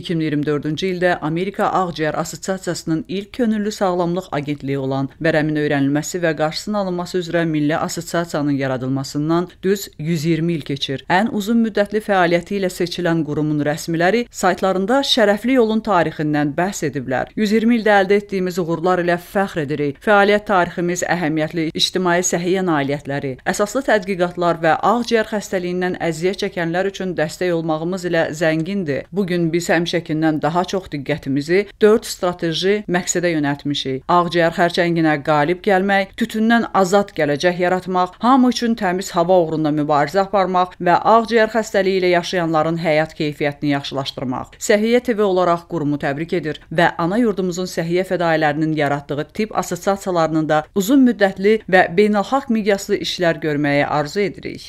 2024-cü ildə Amerika Ağciyər Assosiasiyasının ilk könüllü sağlamlıq agentliyi olan vərəmin öyrənilməsi və qarşısının alınması üzrə Milli Assosiasiyanın yaradılmasından düz 120 il keçir. Ən uzun müddətli fəaliyyəti ilə seçilən qurumun rəsmiləri saytlarında şərəfli yolun tarixindən bəhs ediblər. 120 ildə əldə etdiyimiz uğurlar ilə fəxr edirik. Fəaliyyət tariximiz əhəmiyyətli ictimai səhiyyə nailiyyətləri, əsaslı tədqiqatlar və ağciyər xəstəliyindən əziyyət çəkənlər üçün dəstək olmağımız ilə zəngindir. Bu gün biz həm həmişəkindən daha çox diqqətimizi 4 strateji məqsədə yönəltmişik. Ağciyər xərçənginə qalib gəlmək, tütündən azad gələcək yaratmaq, hamı üçün təmiz hava uğrunda mübarizə aparmaq və ağciyər xəstəliyi ilə yaşayanların həyat keyfiyyətini yaxşılaşdırmaq. Səhiyyə TV olaraq qurumu təbrik edir və ana yurdumuzun səhiyyə fədaillərinin yaratdığı tibb assosiasiyalarının da uzun müddətli və beynəlxalq miqyaslı işlər görməyi arzu edirik.